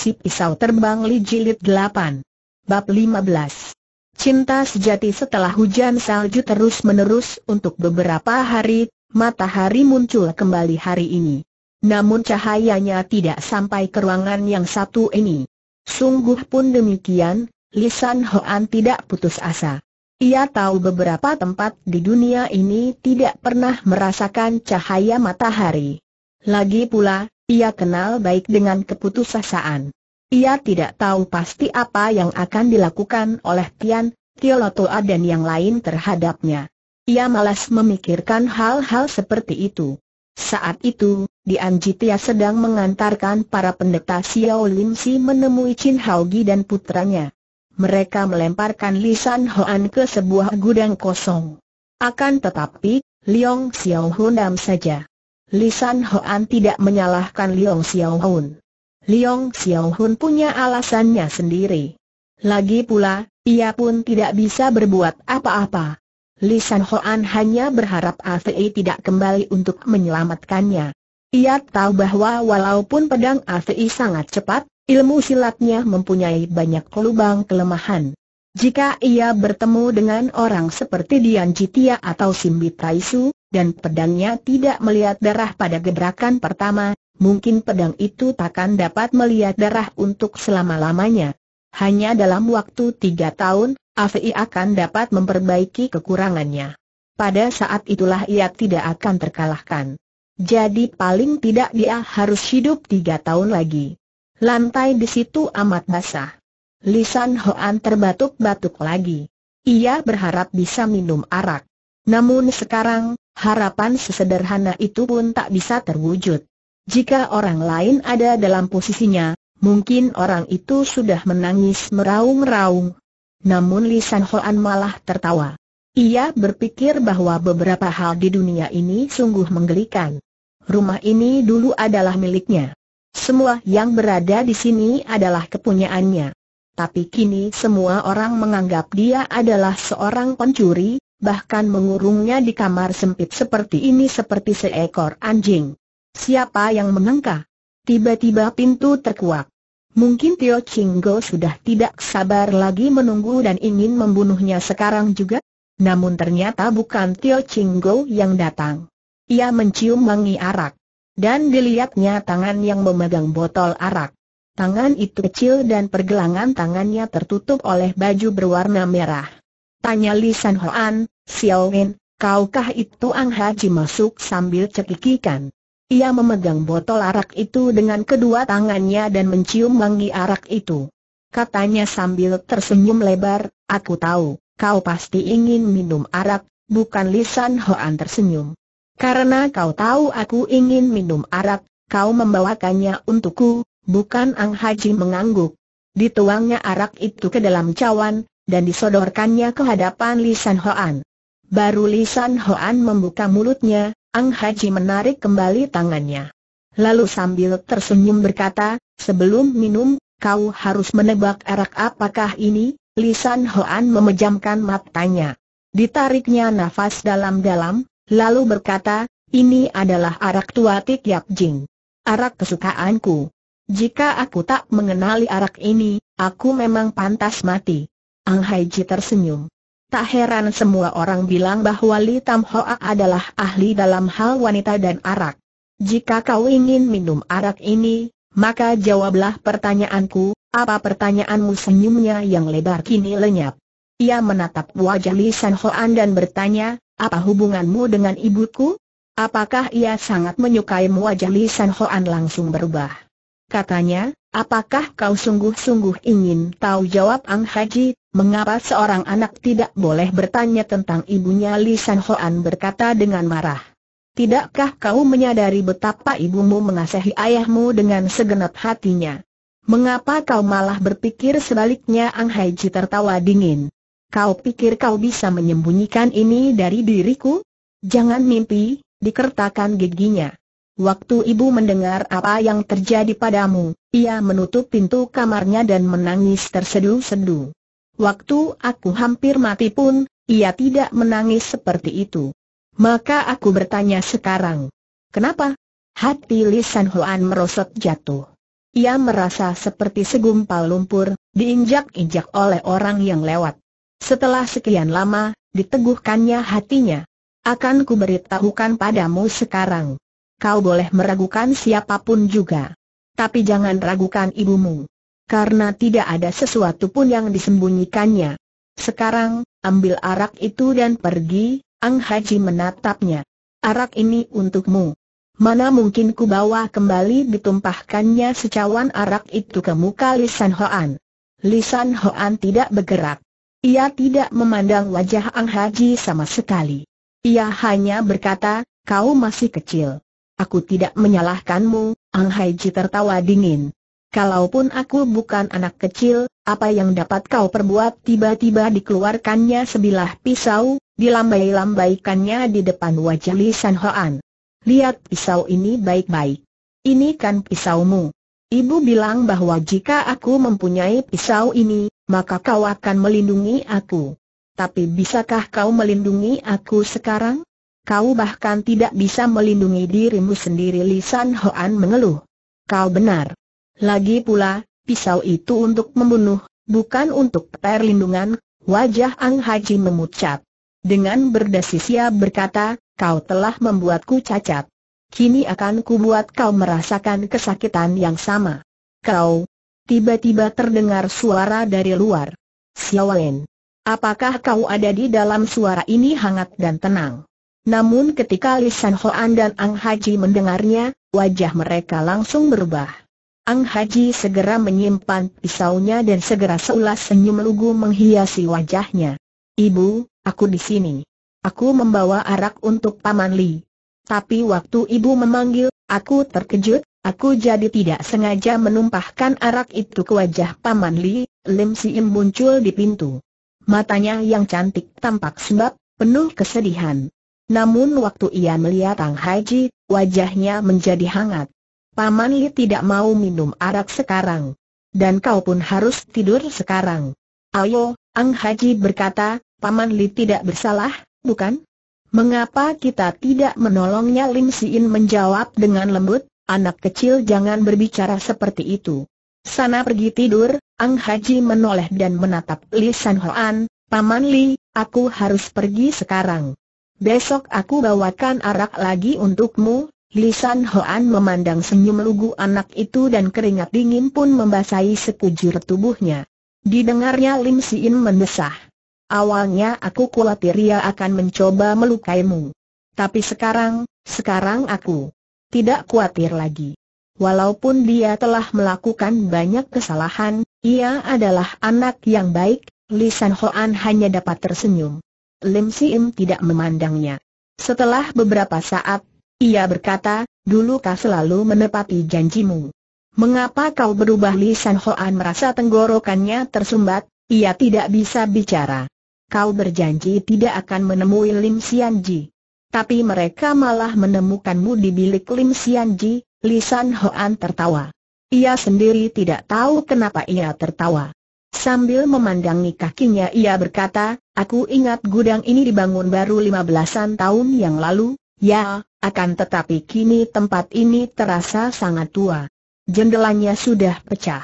Si Pisau Terbang Li Jilid 8 Bab 15 Cinta sejati setelah hujan salju terus-menerus untuk beberapa hari, matahari muncul kembali hari ini. Namun cahayanya tidak sampai ke ruangan yang satu ini. Sungguh pun demikian, Lisan Hoan tidak putus asa. Ia tahu beberapa tempat di dunia ini tidak pernah merasakan cahaya matahari. Lagi pula, ia kenal baik dengan keputusasaan. Ia tidak tahu pasti apa yang akan dilakukan oleh Tian, Tio Lotoa dan yang lain terhadapnya. Ia malas memikirkan hal-hal seperti itu. Saat itu, Dian Jitia sedang mengantarkan para pendeta Xiao Lim Si menemui Chin Haogi dan putranya. Mereka melemparkan lisan Hoan ke sebuah gudang kosong. Akan tetapi, Leong Xiao Hundam saja. Lisan Hoan tidak menyalahkan Liong Xiaohun. Liong Xiaohun punya alasannya sendiri. Lagi pula, ia pun tidak bisa berbuat apa-apa. Lisan Hoan hanya berharap AVI tidak kembali untuk menyelamatkannya. Ia tahu bahwa walaupun pedang AVI sangat cepat, ilmu silatnya mempunyai banyak lubang kelemahan. Jika ia bertemu dengan orang seperti Dian Jitia atau Simbi Taisu, dan pedangnya tidak melihat darah pada gebrakan pertama, mungkin pedang itu takkan dapat melihat darah untuk selama-lamanya. Hanya dalam waktu tiga tahun, Afi akan dapat memperbaiki kekurangannya. Pada saat itulah ia tidak akan terkalahkan. Jadi paling tidak dia harus hidup tiga tahun lagi. Lantai di situ amat basah. Lisan Hoan terbatuk-batuk lagi. Ia berharap bisa minum arak. Namun sekarang, harapan sesederhana itu pun tak bisa terwujud. Jika orang lain ada dalam posisinya, mungkin orang itu sudah menangis meraung-raung. Namun Lisan San Hoan malah tertawa. Ia berpikir bahwa beberapa hal di dunia ini sungguh menggelikan. Rumah ini dulu adalah miliknya. Semua yang berada di sini adalah kepunyaannya. Tapi kini semua orang menganggap dia adalah seorang pencuri, bahkan mengurungnya di kamar sempit seperti ini seperti seekor anjing. Siapa yang menengkah? Tiba-tiba pintu terkuak. Mungkin Tio Chinggo sudah tidak sabar lagi menunggu dan ingin membunuhnya sekarang juga? Namun ternyata bukan Tio Chinggo yang datang. Ia mencium mangi arak. Dan dilihatnya tangan yang memegang botol arak. Tangan itu kecil dan pergelangan tangannya tertutup oleh baju berwarna merah. Tanya Li San Hoan, Xiao Wen, kaukah itu Ang Haji masuk sambil cekikikan? Ia memegang botol arak itu dengan kedua tangannya dan mencium wangi arak itu. Katanya sambil tersenyum lebar, aku tahu, kau pasti ingin minum arak, bukan lisan Hoan tersenyum. Karena kau tahu aku ingin minum arak, kau membawakannya untukku, bukan Ang Haji mengangguk. Dituangnya arak itu ke dalam cawan, dan disodorkannya ke hadapan Lisan Hoan. Baru Lisan Hoan membuka mulutnya, Ang Haji menarik kembali tangannya. Lalu sambil tersenyum berkata, sebelum minum, kau harus menebak arak apakah ini, Lisan Hoan memejamkan matanya. Ditariknya nafas dalam-dalam, lalu berkata, ini adalah arak tua Tik Yap Jing. Arak kesukaanku. Jika aku tak mengenali arak ini, aku memang pantas mati. Ang Hai tersenyum. Tak heran semua orang bilang bahwa Li Tam Hoa adalah ahli dalam hal wanita dan arak. Jika kau ingin minum arak ini, maka jawablah pertanyaanku, apa pertanyaanmu senyumnya yang lebar kini lenyap. Ia menatap wajah Li San Hoan dan bertanya, apa hubunganmu dengan ibuku? Apakah ia sangat menyukai wajah Li San Hoan langsung berubah? Katanya, apakah kau sungguh-sungguh ingin tahu jawab Ang Haji Mengapa seorang anak tidak boleh bertanya tentang ibunya Li San Hoan berkata dengan marah. Tidakkah kau menyadari betapa ibumu mengasihi ayahmu dengan segenap hatinya? Mengapa kau malah berpikir sebaliknya Ang Hai Ji tertawa dingin. Kau pikir kau bisa menyembunyikan ini dari diriku? Jangan mimpi, dikertakan giginya. Waktu ibu mendengar apa yang terjadi padamu, ia menutup pintu kamarnya dan menangis terseduh-seduh. Waktu aku hampir mati pun, ia tidak menangis seperti itu. Maka aku bertanya sekarang. Kenapa? Hati Li San merosot jatuh. Ia merasa seperti segumpal lumpur, diinjak-injak oleh orang yang lewat. Setelah sekian lama, diteguhkannya hatinya. Akan kuberitahukan padamu sekarang. Kau boleh meragukan siapapun juga. Tapi jangan ragukan ibumu karena tidak ada sesuatu pun yang disembunyikannya. Sekarang, ambil arak itu dan pergi, Ang Haji menatapnya. Arak ini untukmu. Mana mungkin ku bawa kembali ditumpahkannya secawan arak itu ke muka Lisan Hoan. Lisan Hoan tidak bergerak. Ia tidak memandang wajah Ang Haji sama sekali. Ia hanya berkata, kau masih kecil. Aku tidak menyalahkanmu, Ang Haji tertawa dingin. Kalaupun aku bukan anak kecil, apa yang dapat kau perbuat tiba-tiba dikeluarkannya sebilah pisau, dilambai-lambaikannya di depan wajah Li San Hoan. Lihat pisau ini baik-baik. Ini kan pisaumu. Ibu bilang bahwa jika aku mempunyai pisau ini, maka kau akan melindungi aku. Tapi bisakah kau melindungi aku sekarang? Kau bahkan tidak bisa melindungi dirimu sendiri Lisan Hoan mengeluh. Kau benar. Lagi pula, pisau itu untuk membunuh, bukan untuk perlindungan, wajah Ang Haji memucat. Dengan ia berkata, kau telah membuatku cacat. Kini akan kubuat kau merasakan kesakitan yang sama. Kau, tiba-tiba terdengar suara dari luar. Xiaowen, apakah kau ada di dalam suara ini hangat dan tenang? Namun ketika Lisan Hoan dan Ang Haji mendengarnya, wajah mereka langsung berubah. Ang Haji segera menyimpan pisaunya dan segera seulas senyum lugu menghiasi wajahnya. Ibu, aku di sini. Aku membawa arak untuk Paman Li. Tapi waktu ibu memanggil, aku terkejut, aku jadi tidak sengaja menumpahkan arak itu ke wajah Paman Li, Lim Siem muncul di pintu. Matanya yang cantik tampak sebab, penuh kesedihan. Namun waktu ia melihat Ang Haji, wajahnya menjadi hangat. Paman Li tidak mau minum arak sekarang. Dan kau pun harus tidur sekarang. Ayo, Ang Haji berkata, Paman Li tidak bersalah, bukan? Mengapa kita tidak menolongnya Lim Siin menjawab dengan lembut, anak kecil jangan berbicara seperti itu. Sana pergi tidur, Ang Haji menoleh dan menatap Li San Hoan, Paman Li, aku harus pergi sekarang. Besok aku bawakan arak lagi untukmu, Lisan Hoan memandang senyum lugu anak itu dan keringat dingin pun membasahi sekujur tubuhnya. Didengarnya Lim Siin mendesah. Awalnya aku khawatir ia akan mencoba melukaimu. Tapi sekarang, sekarang aku tidak khawatir lagi. Walaupun dia telah melakukan banyak kesalahan, ia adalah anak yang baik, Lisan Hoan hanya dapat tersenyum. Lim In tidak memandangnya. Setelah beberapa saat, ia berkata, dulu kau selalu menepati janjimu. Mengapa kau berubah lisan Hoan merasa tenggorokannya tersumbat, ia tidak bisa bicara. Kau berjanji tidak akan menemui Lim Ji. Tapi mereka malah menemukanmu di bilik Lim Xianji, lisan Hoan tertawa. Ia sendiri tidak tahu kenapa ia tertawa. Sambil memandangi kakinya ia berkata, aku ingat gudang ini dibangun baru lima belasan tahun yang lalu, Ya, akan tetapi kini tempat ini terasa sangat tua. Jendelanya sudah pecah.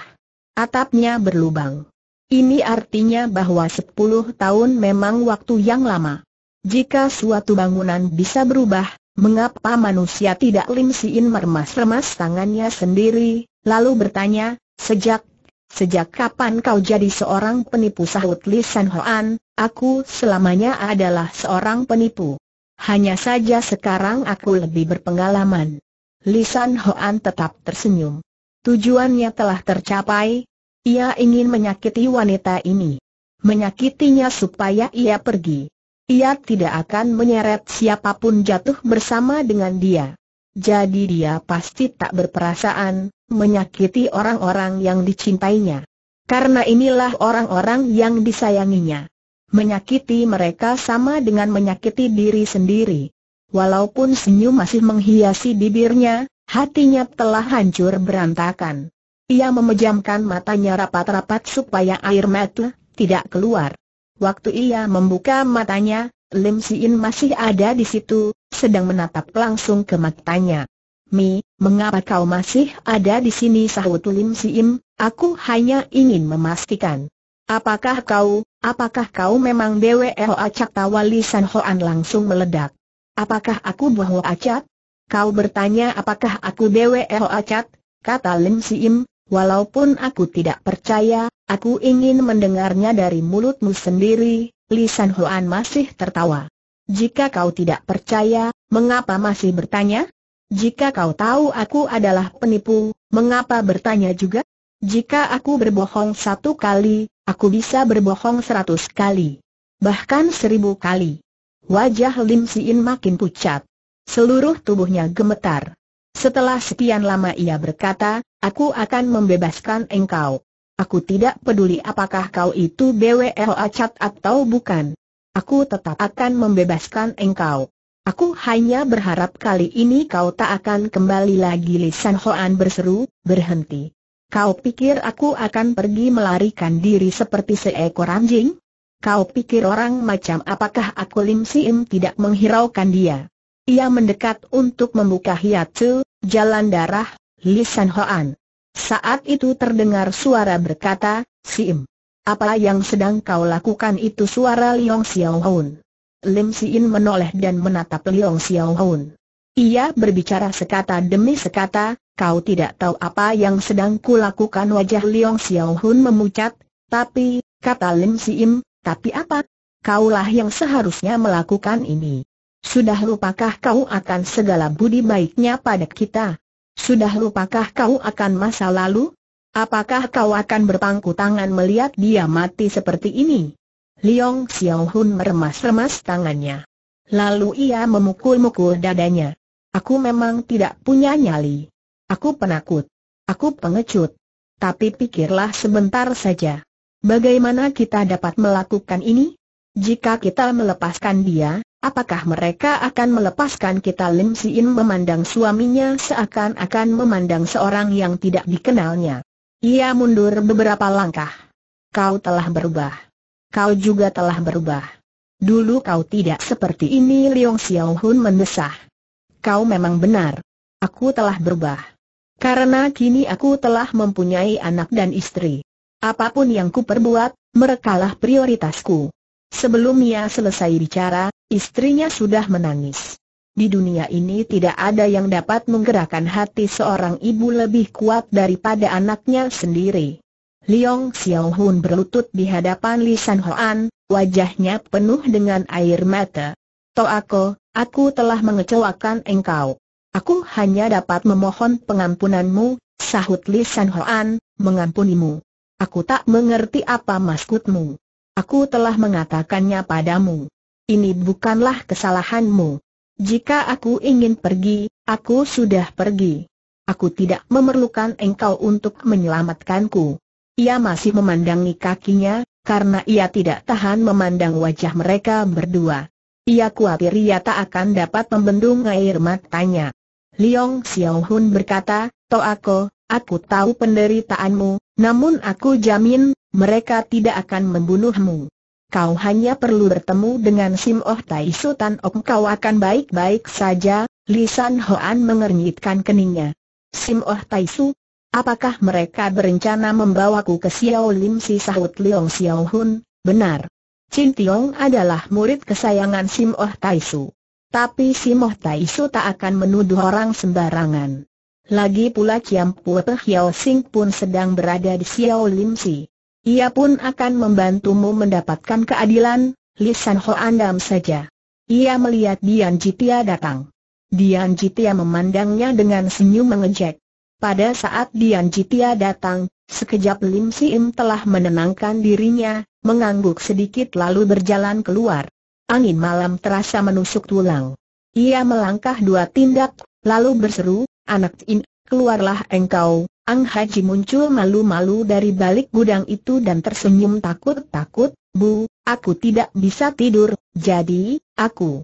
Atapnya berlubang. Ini artinya bahwa 10 tahun memang waktu yang lama. Jika suatu bangunan bisa berubah, mengapa manusia tidak limsiin Siin meremas-remas tangannya sendiri, lalu bertanya, sejak Sejak kapan kau jadi seorang penipu sahut Li San Hoan, aku selamanya adalah seorang penipu. Hanya saja sekarang aku lebih berpengalaman. Lisan Hoan tetap tersenyum. Tujuannya telah tercapai. Ia ingin menyakiti wanita ini. Menyakitinya supaya ia pergi. Ia tidak akan menyeret siapapun jatuh bersama dengan dia. Jadi dia pasti tak berperasaan, menyakiti orang-orang yang dicintainya. Karena inilah orang-orang yang disayanginya. Menyakiti mereka sama dengan menyakiti diri sendiri. Walaupun senyum masih menghiasi bibirnya, hatinya telah hancur berantakan. Ia memejamkan matanya rapat-rapat supaya air mata tidak keluar. Waktu ia membuka matanya, Lim Siin masih ada di situ, sedang menatap langsung ke matanya. Mi, mengapa kau masih ada di sini sahut Lim Siin, aku hanya ingin memastikan. Apakah kau, apakah kau memang Ho acak tawa Lisan Hoan langsung meledak? Apakah aku bohong acak? Kau bertanya apakah aku Dewa Ho acak? Kata Lim Sim, walaupun aku tidak percaya, aku ingin mendengarnya dari mulutmu sendiri, Lisan Hoan masih tertawa. Jika kau tidak percaya, mengapa masih bertanya? Jika kau tahu aku adalah penipu, mengapa bertanya juga? Jika aku berbohong satu kali, Aku bisa berbohong seratus kali. Bahkan seribu kali. Wajah Lim Siin makin pucat. Seluruh tubuhnya gemetar. Setelah sekian lama ia berkata, aku akan membebaskan engkau. Aku tidak peduli apakah kau itu BWL acat atau bukan. Aku tetap akan membebaskan engkau. Aku hanya berharap kali ini kau tak akan kembali lagi Lisan Hoan berseru, berhenti. Kau pikir aku akan pergi melarikan diri seperti seekor anjing? Kau pikir orang macam apakah aku Lim Siim tidak menghiraukan dia? Ia mendekat untuk membuka hiatsu, jalan darah, lisan Hoan. Saat itu terdengar suara berkata, Siim, apa yang sedang kau lakukan itu suara Liong Xiaohun. Lim Sin menoleh dan menatap Liong Xiaohun. Ia berbicara sekata demi sekata, kau tidak tahu apa yang sedang kulakukan wajah Liong Xiao Hun memucat, tapi, kata Lim Im, tapi apa? Kaulah yang seharusnya melakukan ini. Sudah lupakah kau akan segala budi baiknya pada kita? Sudah lupakah kau akan masa lalu? Apakah kau akan berpangku tangan melihat dia mati seperti ini? Liong Xiaohun meremas-remas tangannya. Lalu ia memukul-mukul dadanya. Aku memang tidak punya nyali. Aku penakut. Aku pengecut. Tapi pikirlah sebentar saja. Bagaimana kita dapat melakukan ini? Jika kita melepaskan dia, apakah mereka akan melepaskan kita Lim Siin memandang suaminya seakan-akan memandang seorang yang tidak dikenalnya. Ia mundur beberapa langkah. Kau telah berubah. Kau juga telah berubah. Dulu kau tidak seperti ini Leong Xiaohun mendesah kau memang benar. Aku telah berubah. Karena kini aku telah mempunyai anak dan istri. Apapun yang kuperbuat, merekalah prioritasku. Sebelum ia selesai bicara, istrinya sudah menangis. Di dunia ini tidak ada yang dapat menggerakkan hati seorang ibu lebih kuat daripada anaknya sendiri. Liong Xiao Hun berlutut di hadapan Li San Hoan, wajahnya penuh dengan air mata. aku, aku telah mengecewakan engkau. Aku hanya dapat memohon pengampunanmu, sahut Li San Hoan, mengampunimu. Aku tak mengerti apa maksudmu. Aku telah mengatakannya padamu. Ini bukanlah kesalahanmu. Jika aku ingin pergi, aku sudah pergi. Aku tidak memerlukan engkau untuk menyelamatkanku. Ia masih memandangi kakinya, karena ia tidak tahan memandang wajah mereka berdua. Ia khawatir ia tak akan dapat membendung air matanya. Liong Xiaohun berkata, Toako, aku tahu penderitaanmu, namun aku jamin, mereka tidak akan membunuhmu. Kau hanya perlu bertemu dengan Sim Oh Tai Sultan Ok kau akan baik-baik saja, Lisan Hoan mengernyitkan keningnya. Sim Oh Tai Su, apakah mereka berencana membawaku ke Xiao Lim si sahut Liong Xiaohun, Benar. Chin Tiong adalah murid kesayangan Sim Oh Tai Su. Tapi Sim Oh Tai Su tak akan menuduh orang sembarangan. Lagi pula Chiam Teh Yau Sing pun sedang berada di Xiao Lim Si. Ia pun akan membantumu mendapatkan keadilan, Lisan Ho Andam saja. Ia melihat Dian Jitia datang. Dian Jitia memandangnya dengan senyum mengejek. Pada saat Dian Jitia datang, sekejap Lim Im telah menenangkan dirinya, mengangguk sedikit lalu berjalan keluar. Angin malam terasa menusuk tulang. Ia melangkah dua tindak, lalu berseru, anak in, keluarlah engkau. Ang Haji muncul malu-malu dari balik gudang itu dan tersenyum takut-takut, Bu, aku tidak bisa tidur, jadi, aku.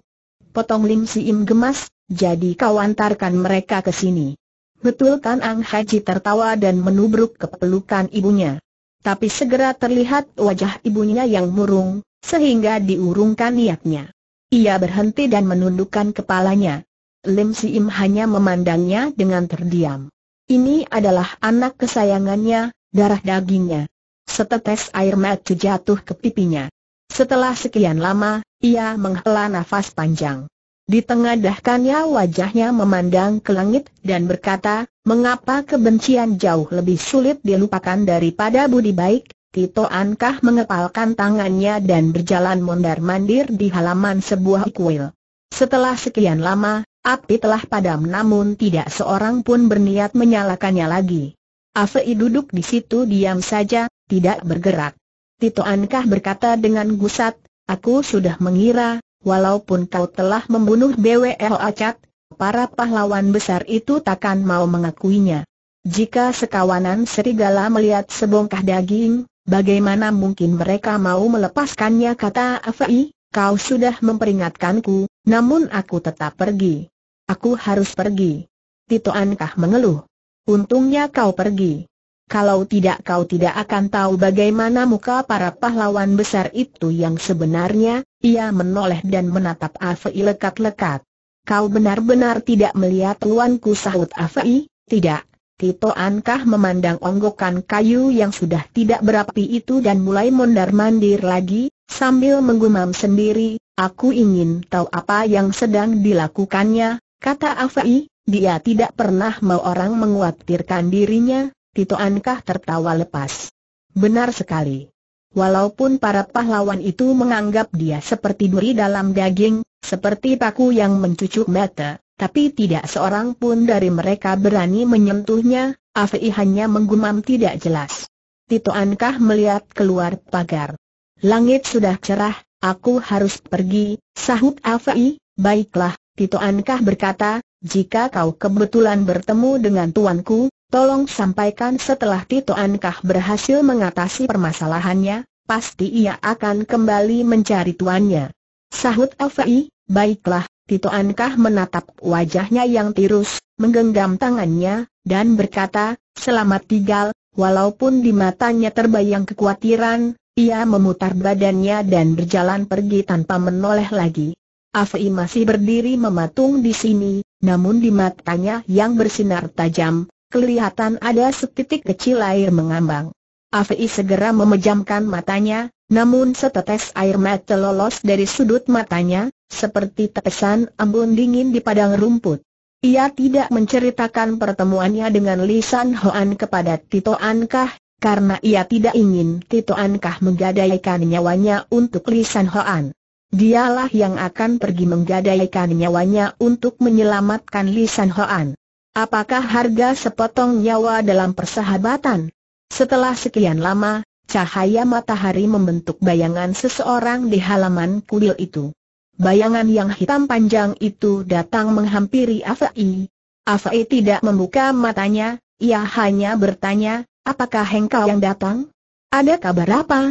Potong Lim Siim gemas, jadi kau antarkan mereka ke sini. Betulkan Ang Haji tertawa dan menubruk ke pelukan ibunya tapi segera terlihat wajah ibunya yang murung, sehingga diurungkan niatnya. Ia berhenti dan menundukkan kepalanya. Lim Si hanya memandangnya dengan terdiam. Ini adalah anak kesayangannya, darah dagingnya. Setetes air mata jatuh ke pipinya. Setelah sekian lama, ia menghela nafas panjang. Di tengah dahkannya wajahnya memandang ke langit dan berkata, Mengapa kebencian jauh lebih sulit dilupakan daripada budi baik? Tito Ankah mengepalkan tangannya dan berjalan mondar-mandir di halaman sebuah kuil. Setelah sekian lama, api telah padam namun tidak seorang pun berniat menyalakannya lagi. Afei duduk di situ diam saja, tidak bergerak. Tito Ankah berkata dengan gusat, Aku sudah mengira, walaupun kau telah membunuh BWL Acat, para pahlawan besar itu takkan mau mengakuinya. Jika sekawanan serigala melihat sebongkah daging, bagaimana mungkin mereka mau melepaskannya kata Afai, kau sudah memperingatkanku, namun aku tetap pergi. Aku harus pergi. Tito Ankah mengeluh. Untungnya kau pergi. Kalau tidak kau tidak akan tahu bagaimana muka para pahlawan besar itu yang sebenarnya, ia menoleh dan menatap Afei lekat-lekat. Kau benar-benar tidak melihat tuanku sahut Afai, tidak. Tito Ankah memandang onggokan kayu yang sudah tidak berapi itu dan mulai mondar-mandir lagi, sambil menggumam sendiri, aku ingin tahu apa yang sedang dilakukannya, kata Afai, dia tidak pernah mau orang menguatirkan dirinya, Tito Ankah tertawa lepas. Benar sekali. Walaupun para pahlawan itu menganggap dia seperti duri dalam daging, seperti paku yang mencucuk mata, tapi tidak seorang pun dari mereka berani menyentuhnya, Afi hanya menggumam tidak jelas. Tito Ankah melihat keluar pagar. Langit sudah cerah, aku harus pergi, sahut Afi, baiklah, Tito Ankah berkata, jika kau kebetulan bertemu dengan tuanku, tolong sampaikan setelah Tito Ankah berhasil mengatasi permasalahannya, pasti ia akan kembali mencari tuannya. Sahut Afi, Baiklah, Tito Ankah menatap wajahnya yang tirus, menggenggam tangannya, dan berkata, selamat tinggal, walaupun di matanya terbayang kekhawatiran, ia memutar badannya dan berjalan pergi tanpa menoleh lagi. Afi masih berdiri mematung di sini, namun di matanya yang bersinar tajam, kelihatan ada setitik kecil air mengambang. Afi segera memejamkan matanya, namun setetes air mata lolos dari sudut matanya, seperti tepesan embun dingin di padang rumput. Ia tidak menceritakan pertemuannya dengan Lisan Hoan kepada Tito Ankah, karena ia tidak ingin Tito Ankah menggadaikan nyawanya untuk Lisan Hoan. Dialah yang akan pergi menggadaikan nyawanya untuk menyelamatkan Lisan Hoan. Apakah harga sepotong nyawa dalam persahabatan? Setelah sekian lama, cahaya matahari membentuk bayangan seseorang di halaman kuil itu. Bayangan yang hitam panjang itu datang menghampiri Afei. Afei tidak membuka matanya, ia hanya bertanya, apakah hengkau yang datang? Ada kabar apa?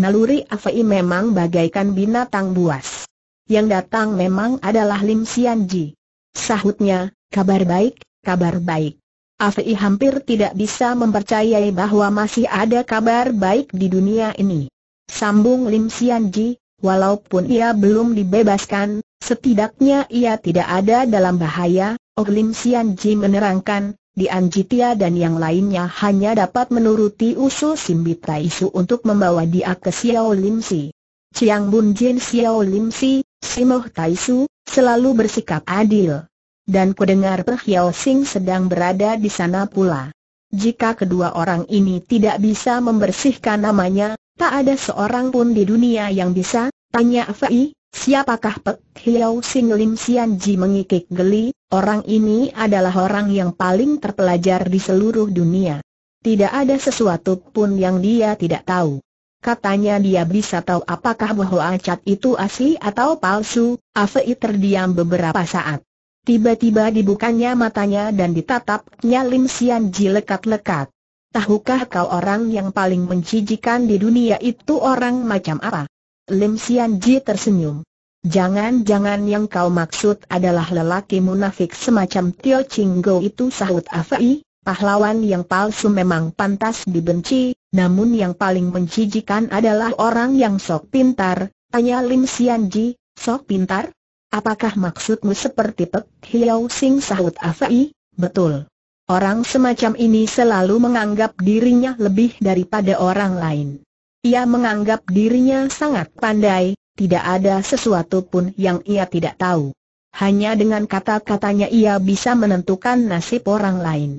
Naluri Afei memang bagaikan binatang buas. Yang datang memang adalah Lim Xianji. Sahutnya, kabar baik, kabar baik. Afei hampir tidak bisa mempercayai bahwa masih ada kabar baik di dunia ini. Sambung Lim Xianji, Walaupun ia belum dibebaskan, setidaknya ia tidak ada dalam bahaya, Og oh Lim Sian Ji menerangkan, Di Anjitia dan yang lainnya hanya dapat menuruti usul Simbi Tai untuk membawa dia ke Xiao Lim Si. Chiang Bun Jin Xiao Lim Si, Simoh Tai selalu bersikap adil. Dan kudengar Perhiao Sing sedang berada di sana pula. Jika kedua orang ini tidak bisa membersihkan namanya, Tak ada seorang pun di dunia yang bisa, tanya Fei, siapakah Pek Hiau Sing Lim Sian Ji mengikik geli, orang ini adalah orang yang paling terpelajar di seluruh dunia. Tidak ada sesuatu pun yang dia tidak tahu. Katanya dia bisa tahu apakah bahwa Acat itu asli atau palsu, Afei terdiam beberapa saat. Tiba-tiba dibukanya matanya dan ditatapnya Lim Sian Ji lekat-lekat. Tahukah kau orang yang paling menjijikan di dunia itu orang macam apa? Lim Sian Ji tersenyum. Jangan-jangan yang kau maksud adalah lelaki munafik semacam Tio Go itu sahut Afai, pahlawan yang palsu memang pantas dibenci, namun yang paling menjijikan adalah orang yang sok pintar, tanya Lim Sian Ji, sok pintar? Apakah maksudmu seperti Pek Hiao Sing sahut Afai? Betul. Orang semacam ini selalu menganggap dirinya lebih daripada orang lain. Ia menganggap dirinya sangat pandai, tidak ada sesuatu pun yang ia tidak tahu. Hanya dengan kata-katanya ia bisa menentukan nasib orang lain.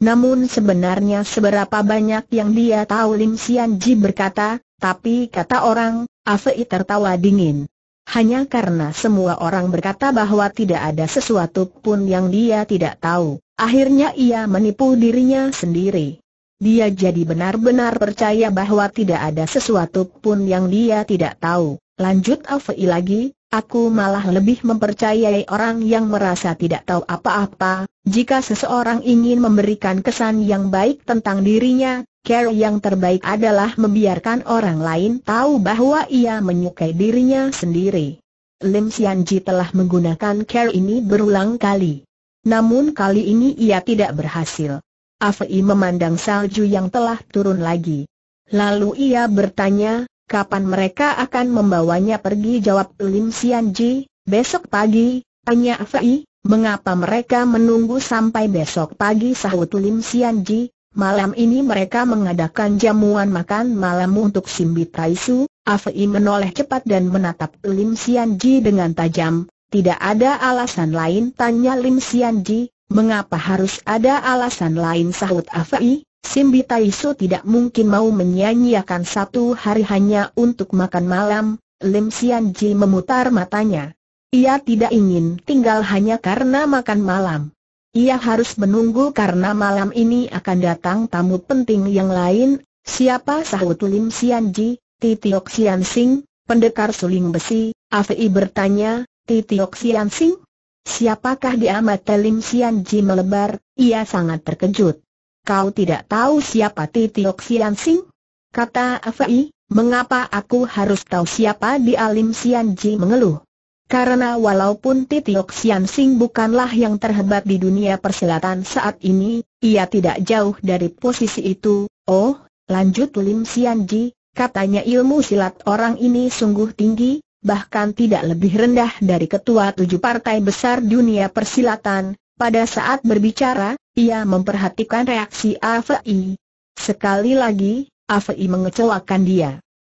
Namun sebenarnya seberapa banyak yang dia tahu Lim Sian Ji berkata, tapi kata orang, Afei tertawa dingin. Hanya karena semua orang berkata bahwa tidak ada sesuatu pun yang dia tidak tahu. Akhirnya ia menipu dirinya sendiri. Dia jadi benar-benar percaya bahwa tidak ada sesuatu pun yang dia tidak tahu. Lanjut Alfie lagi, aku malah lebih mempercayai orang yang merasa tidak tahu apa-apa. Jika seseorang ingin memberikan kesan yang baik tentang dirinya, care yang terbaik adalah membiarkan orang lain tahu bahwa ia menyukai dirinya sendiri. Lim Xianji telah menggunakan care ini berulang kali. Namun kali ini ia tidak berhasil. Afei memandang salju yang telah turun lagi. Lalu ia bertanya, kapan mereka akan membawanya pergi jawab Lim Sian Ji, besok pagi, tanya Afei, mengapa mereka menunggu sampai besok pagi sahut Lim Sian Ji. malam ini mereka mengadakan jamuan makan malam untuk Simbi Taisu, Afei menoleh cepat dan menatap Lim Sian Ji dengan tajam, tidak ada alasan lain tanya Lim Sian Ji, mengapa harus ada alasan lain sahut Afai? Simbi Su tidak mungkin mau menyanyiakan satu hari hanya untuk makan malam, Lim Sian Ji memutar matanya. Ia tidak ingin tinggal hanya karena makan malam. Ia harus menunggu karena malam ini akan datang tamu penting yang lain. Siapa sahut Lim Sian Ji, Titiok Sian Sing, pendekar suling besi, Afei bertanya, Titiok Sian Sing? Siapakah dia mata Lim Sian Ji melebar, ia sangat terkejut. Kau tidak tahu siapa Titiok Sian Sing? Kata Afai, mengapa aku harus tahu siapa dia Lim Sian Ji mengeluh? Karena walaupun Titiok Sian Sing bukanlah yang terhebat di dunia persilatan saat ini, ia tidak jauh dari posisi itu. Oh, lanjut Lim Sian Ji, katanya ilmu silat orang ini sungguh tinggi, bahkan tidak lebih rendah dari ketua tujuh partai besar dunia persilatan, pada saat berbicara, ia memperhatikan reaksi AVI. Sekali lagi, AVI mengecewakan dia.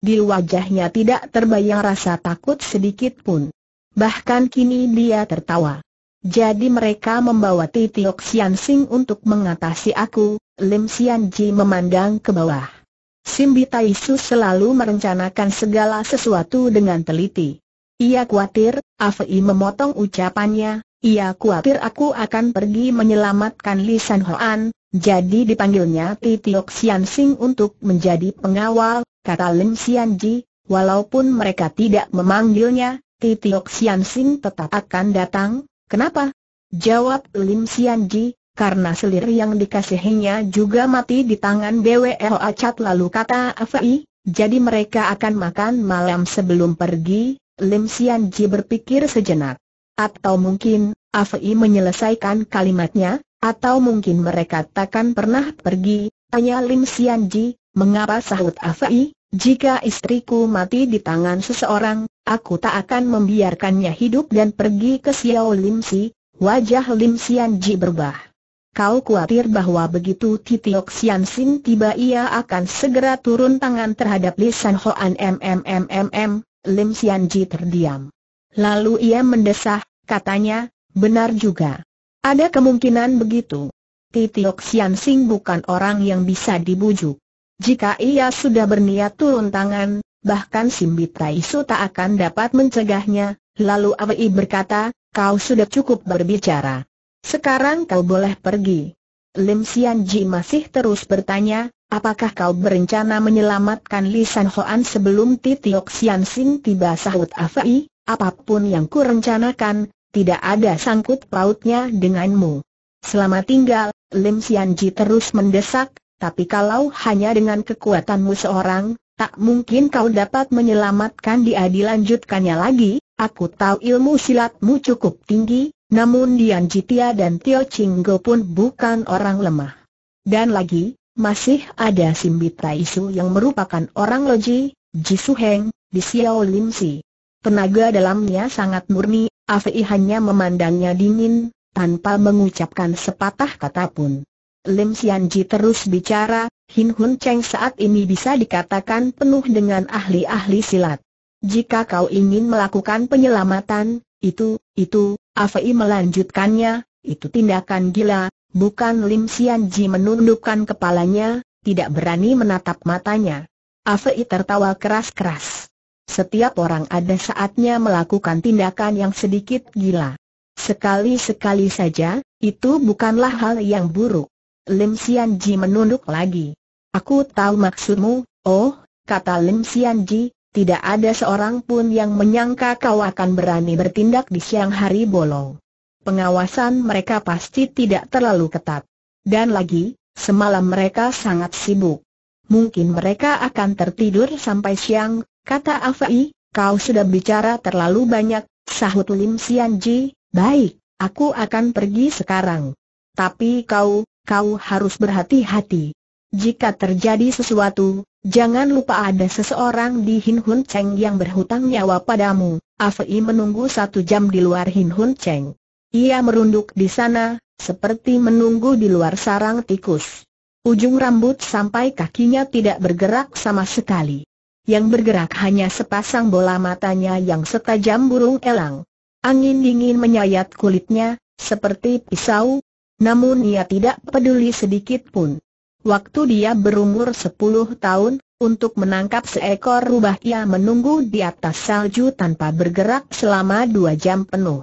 Di wajahnya tidak terbayang rasa takut sedikit pun. Bahkan kini dia tertawa. Jadi mereka membawa Titiok Xian untuk mengatasi aku, Lim Xian Ji memandang ke bawah. Simbi Taisu selalu merencanakan segala sesuatu dengan teliti. Ia khawatir, Afei memotong ucapannya, ia khawatir aku akan pergi menyelamatkan Li San Hoan, jadi dipanggilnya Titiok Xianxing Sing untuk menjadi pengawal, kata Lim Xianji. Ji, walaupun mereka tidak memanggilnya, Titiok Xianxing Sing tetap akan datang, kenapa? Jawab Lim Xianji. Ji, karena selir yang dikasihinya juga mati di tangan BWL Acat lalu kata Afai, jadi mereka akan makan malam sebelum pergi, Lim Sian Ji berpikir sejenak. Atau mungkin, Afei menyelesaikan kalimatnya, atau mungkin mereka takkan pernah pergi, tanya Lim Sian Ji, mengapa sahut Afei, jika istriku mati di tangan seseorang, aku tak akan membiarkannya hidup dan pergi ke Xiao Lim Si, wajah Lim Sian Ji berubah. Kau khawatir bahwa begitu Titiok Sian Sin tiba ia akan segera turun tangan terhadap Li San Hoan MMMMM, Lim Sian Ji terdiam. Lalu ia mendesah, katanya, benar juga. Ada kemungkinan begitu. Titiok Sian Sin bukan orang yang bisa dibujuk. Jika ia sudah berniat turun tangan, bahkan Simbi Tai Su tak akan dapat mencegahnya, lalu Awei berkata, kau sudah cukup berbicara. Sekarang kau boleh pergi. Lim Sian Ji masih terus bertanya, apakah kau berencana menyelamatkan Li San Hoan sebelum Titiok Sian Sing tiba sahut Afai, apapun yang ku rencanakan, tidak ada sangkut pautnya denganmu. Selama tinggal, Lim Sian Ji terus mendesak, tapi kalau hanya dengan kekuatanmu seorang, tak mungkin kau dapat menyelamatkan dia dilanjutkannya lagi, aku tahu ilmu silatmu cukup tinggi, namun Dian Jitia dan Tio Chinggo pun bukan orang lemah. Dan lagi, masih ada Simbit Taisu yang merupakan orang Loji, Su Heng, di Xiao Lim Si. Tenaga dalamnya sangat murni, Afei hanya memandangnya dingin, tanpa mengucapkan sepatah kata pun. Lim Ji terus bicara, Hin Hun Cheng saat ini bisa dikatakan penuh dengan ahli-ahli silat. Jika kau ingin melakukan penyelamatan, itu, itu, Afei melanjutkannya, itu tindakan gila, bukan Lim Xianji menundukkan kepalanya, tidak berani menatap matanya. Afei tertawa keras-keras. Setiap orang ada saatnya melakukan tindakan yang sedikit gila. Sekali-sekali saja, itu bukanlah hal yang buruk. Lim Xianji menunduk lagi. Aku tahu maksudmu, oh, kata Lim Xianji, tidak ada seorang pun yang menyangka kau akan berani bertindak di siang hari bolong. Pengawasan mereka pasti tidak terlalu ketat. Dan lagi, semalam mereka sangat sibuk. Mungkin mereka akan tertidur sampai siang, kata Afai, kau sudah bicara terlalu banyak, sahut Lim Sianji, baik, aku akan pergi sekarang. Tapi kau, kau harus berhati-hati. Jika terjadi sesuatu, Jangan lupa ada seseorang di Hin Hun Cheng yang berhutang nyawa padamu. Afei menunggu satu jam di luar Hin Hun Cheng. Ia merunduk di sana, seperti menunggu di luar sarang tikus. Ujung rambut sampai kakinya tidak bergerak sama sekali. Yang bergerak hanya sepasang bola matanya yang setajam burung elang. Angin dingin menyayat kulitnya, seperti pisau. Namun ia tidak peduli sedikit pun. Waktu dia berumur sepuluh tahun, untuk menangkap seekor rubah ia menunggu di atas salju tanpa bergerak selama dua jam penuh.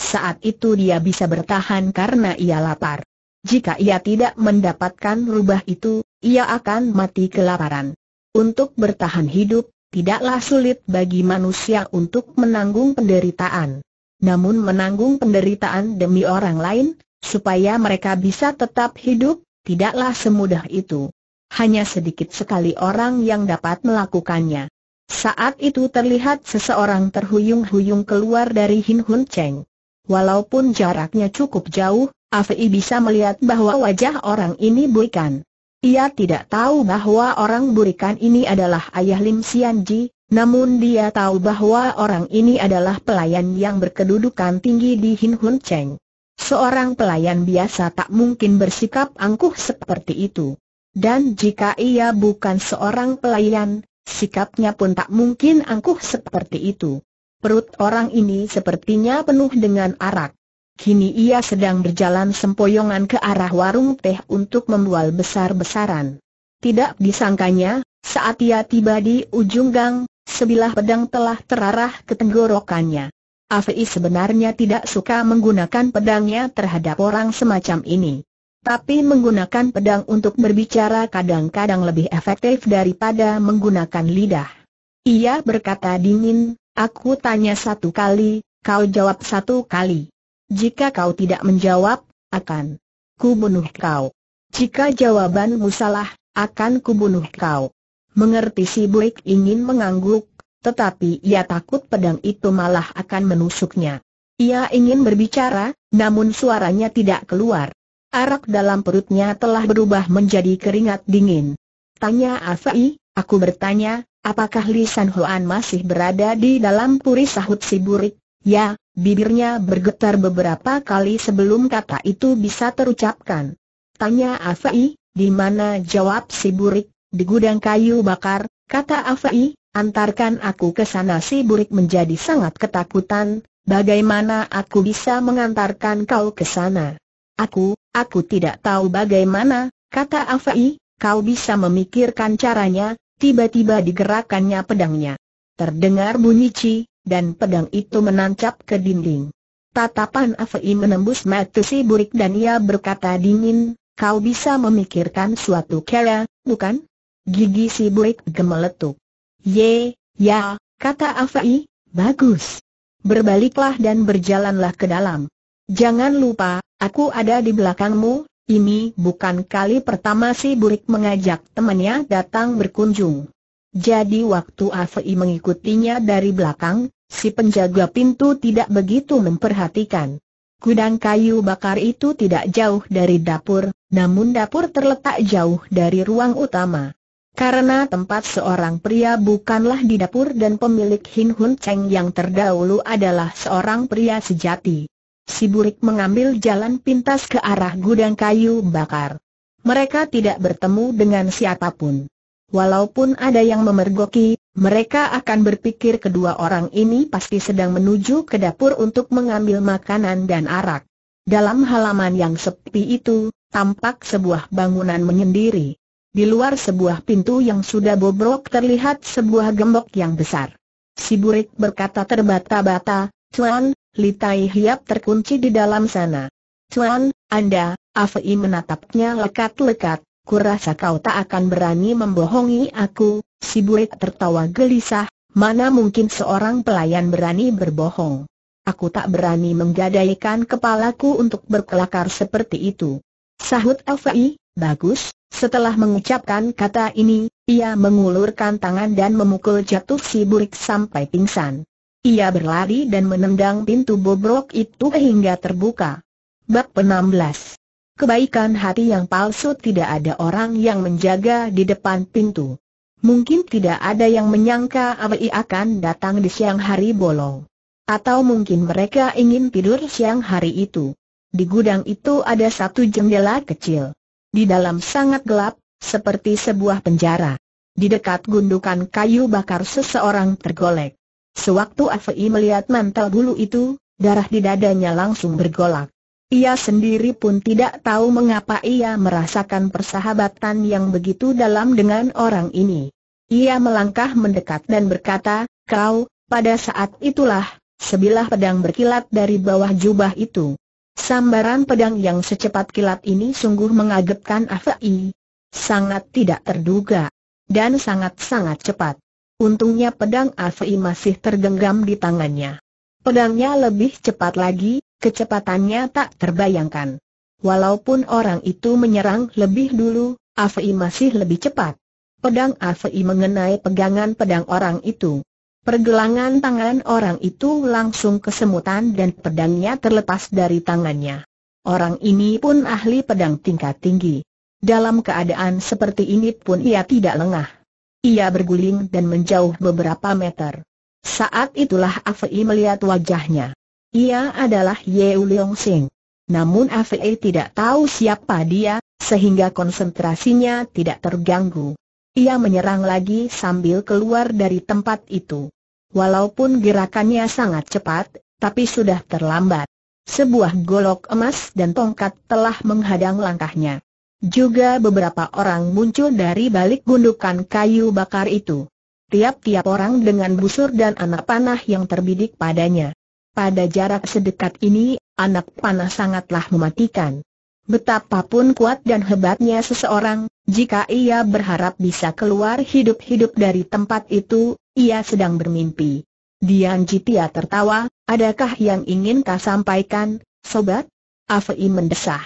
Saat itu dia bisa bertahan karena ia lapar. Jika ia tidak mendapatkan rubah itu, ia akan mati kelaparan. Untuk bertahan hidup, tidaklah sulit bagi manusia untuk menanggung penderitaan. Namun menanggung penderitaan demi orang lain, supaya mereka bisa tetap hidup, tidaklah semudah itu. Hanya sedikit sekali orang yang dapat melakukannya. Saat itu terlihat seseorang terhuyung-huyung keluar dari Hin Hun Cheng. Walaupun jaraknya cukup jauh, Afei bisa melihat bahwa wajah orang ini burikan. Ia tidak tahu bahwa orang burikan ini adalah ayah Lim Sian Ji, namun dia tahu bahwa orang ini adalah pelayan yang berkedudukan tinggi di Hin Hun Cheng. Seorang pelayan biasa tak mungkin bersikap angkuh seperti itu. Dan jika ia bukan seorang pelayan, sikapnya pun tak mungkin angkuh seperti itu. Perut orang ini sepertinya penuh dengan arak. Kini ia sedang berjalan sempoyongan ke arah warung teh untuk membual besar-besaran. Tidak disangkanya, saat ia tiba di ujung gang, sebilah pedang telah terarah ke tenggorokannya. Avi sebenarnya tidak suka menggunakan pedangnya terhadap orang semacam ini. Tapi menggunakan pedang untuk berbicara kadang-kadang lebih efektif daripada menggunakan lidah. Ia berkata dingin, aku tanya satu kali, kau jawab satu kali. Jika kau tidak menjawab, akan kubunuh kau. Jika jawabanmu salah, akan kubunuh kau. Mengerti si Buik ingin mengangguk, tetapi ia takut pedang itu malah akan menusuknya. Ia ingin berbicara, namun suaranya tidak keluar. Arak dalam perutnya telah berubah menjadi keringat dingin. Tanya Afai, aku bertanya, apakah Li San Huan masih berada di dalam puri sahut si burik? Ya, bibirnya bergetar beberapa kali sebelum kata itu bisa terucapkan. Tanya Afai, di mana jawab si burik? Di gudang kayu bakar, kata Afai, Antarkan aku ke sana si burik menjadi sangat ketakutan, bagaimana aku bisa mengantarkan kau ke sana? Aku, aku tidak tahu bagaimana, kata Afai, kau bisa memikirkan caranya, tiba-tiba digerakannya pedangnya. Terdengar bunyi ci, dan pedang itu menancap ke dinding. Tatapan Afai menembus mata si burik dan ia berkata dingin, kau bisa memikirkan suatu kera, bukan? Gigi si burik gemeletuk. Ye, ya, kata Afai, bagus. Berbaliklah dan berjalanlah ke dalam. Jangan lupa, aku ada di belakangmu, ini bukan kali pertama si Burik mengajak temannya datang berkunjung. Jadi waktu Afai mengikutinya dari belakang, si penjaga pintu tidak begitu memperhatikan. Gudang kayu bakar itu tidak jauh dari dapur, namun dapur terletak jauh dari ruang utama. Karena tempat seorang pria bukanlah di dapur dan pemilik Hin Hun Cheng yang terdahulu adalah seorang pria sejati. Si burik mengambil jalan pintas ke arah gudang kayu bakar. Mereka tidak bertemu dengan siapapun. Walaupun ada yang memergoki, mereka akan berpikir kedua orang ini pasti sedang menuju ke dapur untuk mengambil makanan dan arak. Dalam halaman yang sepi itu, tampak sebuah bangunan menyendiri. Di luar sebuah pintu yang sudah bobrok terlihat sebuah gembok yang besar. Si burik berkata terbata-bata, Cuan, Litai Hiap terkunci di dalam sana. Cuan, Anda, Afei menatapnya lekat-lekat, kurasa kau tak akan berani membohongi aku, si burik tertawa gelisah, mana mungkin seorang pelayan berani berbohong. Aku tak berani menggadaikan kepalaku untuk berkelakar seperti itu. Sahut Afei, Bagus, setelah mengucapkan kata ini, ia mengulurkan tangan dan memukul jatuh si burik sampai pingsan. Ia berlari dan menendang pintu bobrok itu hingga terbuka. Bab 16 Kebaikan hati yang palsu tidak ada orang yang menjaga di depan pintu. Mungkin tidak ada yang menyangka Abi akan datang di siang hari bolong. Atau mungkin mereka ingin tidur siang hari itu. Di gudang itu ada satu jendela kecil. Di dalam sangat gelap, seperti sebuah penjara. Di dekat gundukan kayu bakar seseorang tergolek. Sewaktu Afei melihat mantel bulu itu, darah di dadanya langsung bergolak. Ia sendiri pun tidak tahu mengapa ia merasakan persahabatan yang begitu dalam dengan orang ini. Ia melangkah mendekat dan berkata, kau, pada saat itulah, sebilah pedang berkilat dari bawah jubah itu. Sambaran pedang yang secepat kilat ini sungguh mengagetkan Afei. Sangat tidak terduga. Dan sangat-sangat cepat. Untungnya pedang Afei masih tergenggam di tangannya. Pedangnya lebih cepat lagi, kecepatannya tak terbayangkan. Walaupun orang itu menyerang lebih dulu, Afei masih lebih cepat. Pedang Afei mengenai pegangan pedang orang itu. Pergelangan tangan orang itu langsung kesemutan dan pedangnya terlepas dari tangannya. Orang ini pun ahli pedang tingkat tinggi. Dalam keadaan seperti ini pun ia tidak lengah. Ia berguling dan menjauh beberapa meter. Saat itulah Afei melihat wajahnya. Ia adalah Ye Leong Sing. Namun Afei tidak tahu siapa dia, sehingga konsentrasinya tidak terganggu. Ia menyerang lagi sambil keluar dari tempat itu. Walaupun gerakannya sangat cepat, tapi sudah terlambat. Sebuah golok emas dan tongkat telah menghadang langkahnya. Juga beberapa orang muncul dari balik gundukan kayu bakar itu. Tiap-tiap orang dengan busur dan anak panah yang terbidik padanya. Pada jarak sedekat ini, anak panah sangatlah mematikan. Betapapun kuat dan hebatnya seseorang, jika ia berharap bisa keluar hidup-hidup dari tempat itu, ia sedang bermimpi. Dian Jitia tertawa, adakah yang ingin kau sampaikan, sobat? Afei mendesah.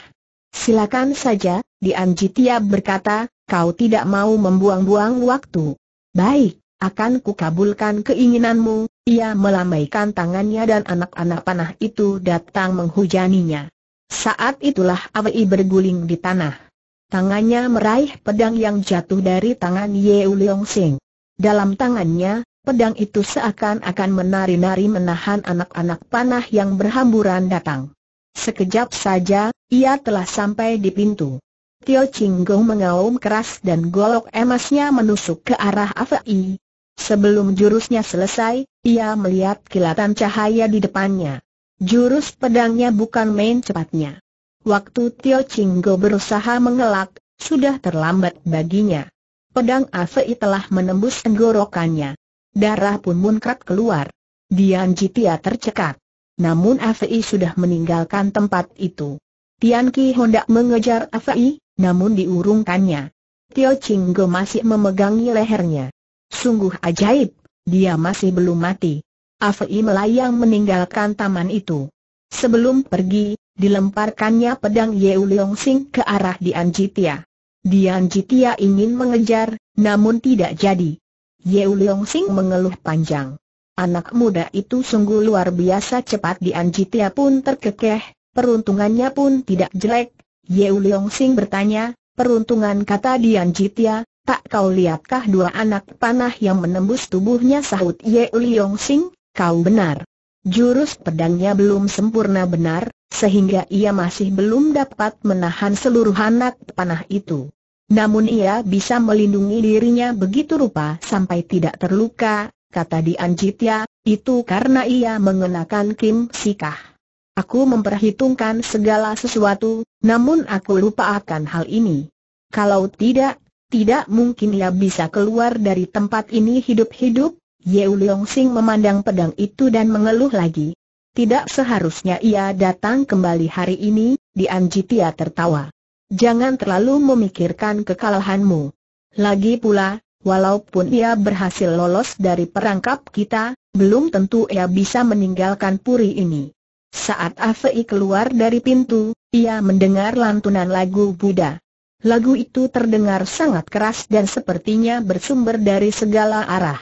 Silakan saja, Dian Jitia berkata, kau tidak mau membuang-buang waktu. Baik, akan kukabulkan keinginanmu, ia melambaikan tangannya dan anak-anak panah itu datang menghujaninya. Saat itulah Afei berguling di tanah. Tangannya meraih pedang yang jatuh dari tangan Ye Uliong Sing. Dalam tangannya, pedang itu seakan-akan menari-nari menahan anak-anak panah yang berhamburan datang. Sekejap saja, ia telah sampai di pintu. Tio Chinggong mengaum keras dan golok emasnya menusuk ke arah Afei. Sebelum jurusnya selesai, ia melihat kilatan cahaya di depannya. Jurus pedangnya bukan main cepatnya. Waktu Tio Chinggo berusaha mengelak, sudah terlambat baginya. Pedang Afei telah menembus tenggorokannya. Darah pun muncrat keluar. Dian Jitia tercekat. Namun Afei sudah meninggalkan tempat itu. Tian Ki hendak mengejar Afei, namun diurungkannya. Tio Chinggo masih memegangi lehernya. Sungguh ajaib, dia masih belum mati. Afei melayang meninggalkan taman itu. Sebelum pergi, dilemparkannya pedang Yeu Leong Sing ke arah Dian Jitia. Dian Jitia ingin mengejar, namun tidak jadi. Yeu Leong Sing mengeluh panjang. Anak muda itu sungguh luar biasa cepat Dian Jitia pun terkekeh, peruntungannya pun tidak jelek. Yeu Leong Sing bertanya, peruntungan kata Dian Jitia, tak kau lihatkah dua anak panah yang menembus tubuhnya sahut Yeu Leong Sing, kau benar. Jurus pedangnya belum sempurna benar, sehingga ia masih belum dapat menahan seluruh anak panah itu. Namun ia bisa melindungi dirinya begitu rupa sampai tidak terluka, kata Dian Jitya, itu karena ia mengenakan Kim Sikah. Aku memperhitungkan segala sesuatu, namun aku lupa akan hal ini. Kalau tidak, tidak mungkin ia bisa keluar dari tempat ini hidup-hidup, Yeu Leong Sing memandang pedang itu dan mengeluh lagi. Tidak seharusnya ia datang kembali hari ini, Dian Jitya tertawa. Jangan terlalu memikirkan kekalahanmu. Lagi pula, walaupun ia berhasil lolos dari perangkap kita, belum tentu ia bisa meninggalkan puri ini. Saat Afei keluar dari pintu, ia mendengar lantunan lagu Buddha. Lagu itu terdengar sangat keras dan sepertinya bersumber dari segala arah.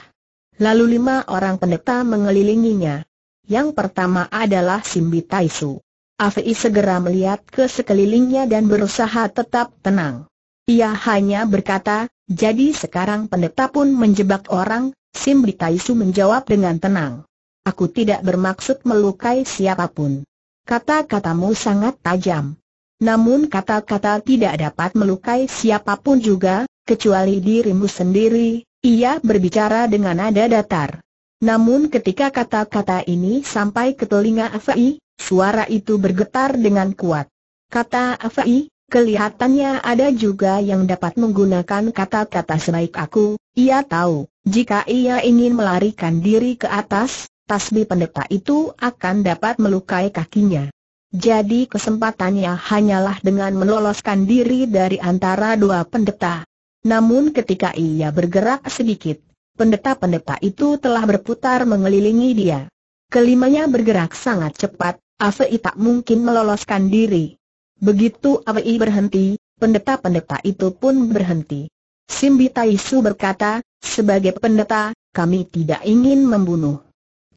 Lalu lima orang pendeta mengelilinginya. Yang pertama adalah Simbi Taisu. Avi segera melihat ke sekelilingnya dan berusaha tetap tenang. Ia hanya berkata, jadi sekarang pendeta pun menjebak orang, Sim Taisu menjawab dengan tenang. Aku tidak bermaksud melukai siapapun. Kata-katamu sangat tajam. Namun kata-kata tidak dapat melukai siapapun juga, kecuali dirimu sendiri, ia berbicara dengan nada datar. Namun ketika kata-kata ini sampai ke telinga Afai, Suara itu bergetar dengan kuat. Kata Afai, kelihatannya ada juga yang dapat menggunakan kata-kata sebaik aku, ia tahu, jika ia ingin melarikan diri ke atas, tasbih pendeta itu akan dapat melukai kakinya. Jadi kesempatannya hanyalah dengan meloloskan diri dari antara dua pendeta. Namun ketika ia bergerak sedikit, pendeta-pendeta itu telah berputar mengelilingi dia. Kelimanya bergerak sangat cepat, Afei tak mungkin meloloskan diri. Begitu Afei berhenti, pendeta-pendeta itu pun berhenti. Simbi Taisu berkata, sebagai pendeta, kami tidak ingin membunuh.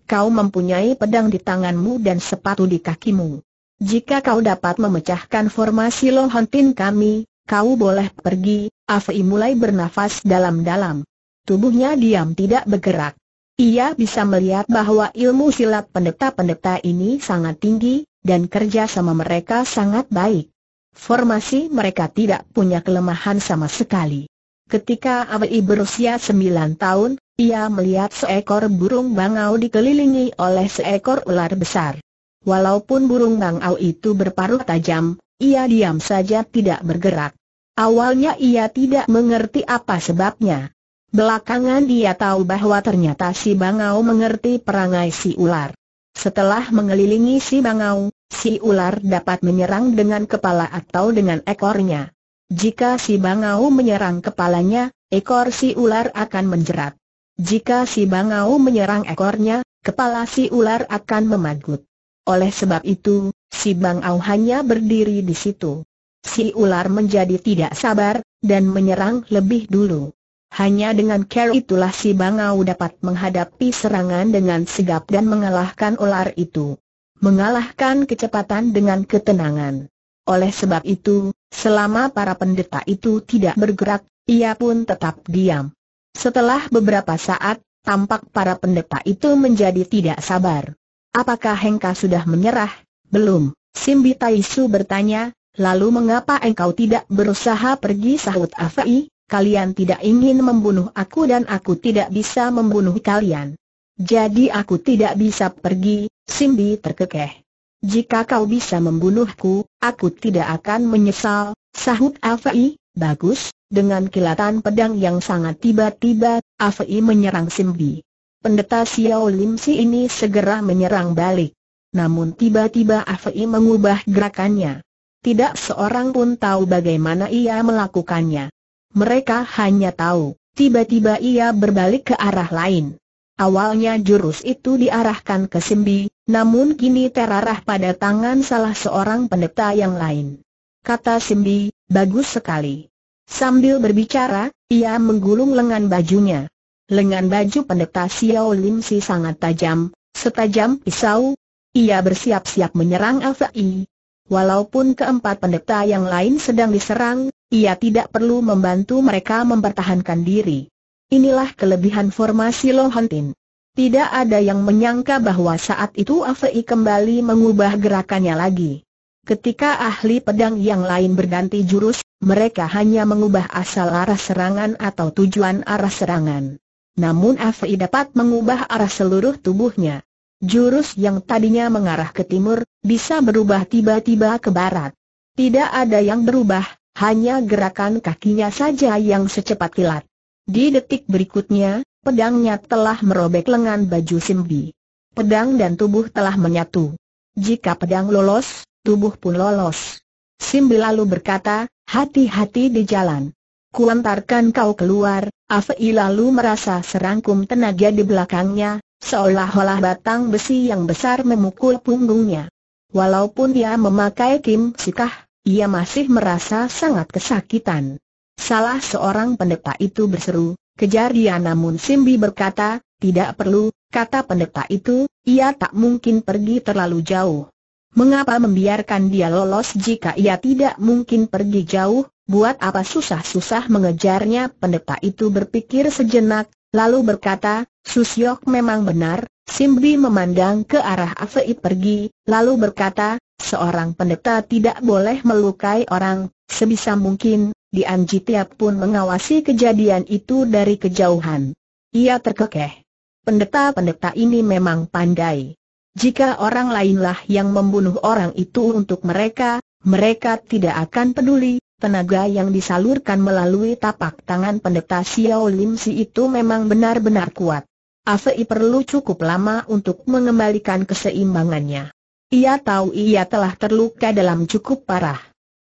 Kau mempunyai pedang di tanganmu dan sepatu di kakimu. Jika kau dapat memecahkan formasi lohontin kami, kau boleh pergi, Afei mulai bernafas dalam-dalam. Tubuhnya diam tidak bergerak. Ia bisa melihat bahwa ilmu silat pendeta-pendeta ini sangat tinggi, dan kerja sama mereka sangat baik. Formasi mereka tidak punya kelemahan sama sekali. Ketika Awi berusia sembilan tahun, ia melihat seekor burung bangau dikelilingi oleh seekor ular besar. Walaupun burung bangau itu berparuh tajam, ia diam saja tidak bergerak. Awalnya ia tidak mengerti apa sebabnya. Belakangan dia tahu bahwa ternyata si Bangau mengerti perangai si ular. Setelah mengelilingi si Bangau, si ular dapat menyerang dengan kepala atau dengan ekornya. Jika si Bangau menyerang kepalanya, ekor si ular akan menjerat. Jika si Bangau menyerang ekornya, kepala si ular akan memagut. Oleh sebab itu, si Bangau hanya berdiri di situ. Si ular menjadi tidak sabar, dan menyerang lebih dulu. Hanya dengan care itulah si bangau dapat menghadapi serangan dengan sigap dan mengalahkan ular itu. Mengalahkan kecepatan dengan ketenangan. Oleh sebab itu, selama para pendeta itu tidak bergerak, ia pun tetap diam. Setelah beberapa saat, tampak para pendeta itu menjadi tidak sabar. Apakah Hengka sudah menyerah? Belum, Simbi Taisu bertanya, lalu mengapa engkau tidak berusaha pergi sahut Afai? kalian tidak ingin membunuh aku dan aku tidak bisa membunuh kalian. Jadi aku tidak bisa pergi, Simbi terkekeh. Jika kau bisa membunuhku, aku tidak akan menyesal, sahut Afai, bagus, dengan kilatan pedang yang sangat tiba-tiba, Afai menyerang Simbi. Pendeta Xiao Lim Si ini segera menyerang balik. Namun tiba-tiba Afai mengubah gerakannya. Tidak seorang pun tahu bagaimana ia melakukannya. Mereka hanya tahu, tiba-tiba ia berbalik ke arah lain. Awalnya jurus itu diarahkan ke Simbi, namun kini terarah pada tangan salah seorang pendeta yang lain. Kata Simbi, bagus sekali. Sambil berbicara, ia menggulung lengan bajunya. Lengan baju pendeta Xiao Lim Si sangat tajam, setajam pisau. Ia bersiap-siap menyerang Afai. Walaupun keempat pendeta yang lain sedang diserang, ia tidak perlu membantu mereka mempertahankan diri. Inilah kelebihan formasi Lohantin. Tidak ada yang menyangka bahwa saat itu Afei kembali mengubah gerakannya lagi. Ketika ahli pedang yang lain berganti jurus, mereka hanya mengubah asal arah serangan atau tujuan arah serangan. Namun Afei dapat mengubah arah seluruh tubuhnya. Jurus yang tadinya mengarah ke timur, bisa berubah tiba-tiba ke barat. Tidak ada yang berubah, hanya gerakan kakinya saja yang secepat kilat. Di detik berikutnya, pedangnya telah merobek lengan baju Simbi. Pedang dan tubuh telah menyatu. Jika pedang lolos, tubuh pun lolos. Simbi lalu berkata, hati-hati di jalan. Kuantarkan kau keluar, Afei lalu merasa serangkum tenaga di belakangnya, seolah-olah batang besi yang besar memukul punggungnya. Walaupun dia memakai kim sikah, ia masih merasa sangat kesakitan. Salah seorang pendeta itu berseru, kejar dia namun Simbi berkata, tidak perlu, kata pendeta itu, ia tak mungkin pergi terlalu jauh. Mengapa membiarkan dia lolos jika ia tidak mungkin pergi jauh, buat apa susah-susah mengejarnya pendeta itu berpikir sejenak, lalu berkata, Susyok memang benar, Simbi memandang ke arah Afei pergi, lalu berkata, seorang pendeta tidak boleh melukai orang, sebisa mungkin, Dian Tiap pun mengawasi kejadian itu dari kejauhan. Ia terkekeh. Pendeta-pendeta ini memang pandai. Jika orang lainlah yang membunuh orang itu untuk mereka, mereka tidak akan peduli, tenaga yang disalurkan melalui tapak tangan pendeta Xiao Lim Si itu memang benar-benar kuat. Afei perlu cukup lama untuk mengembalikan keseimbangannya. Ia tahu ia telah terluka dalam cukup parah.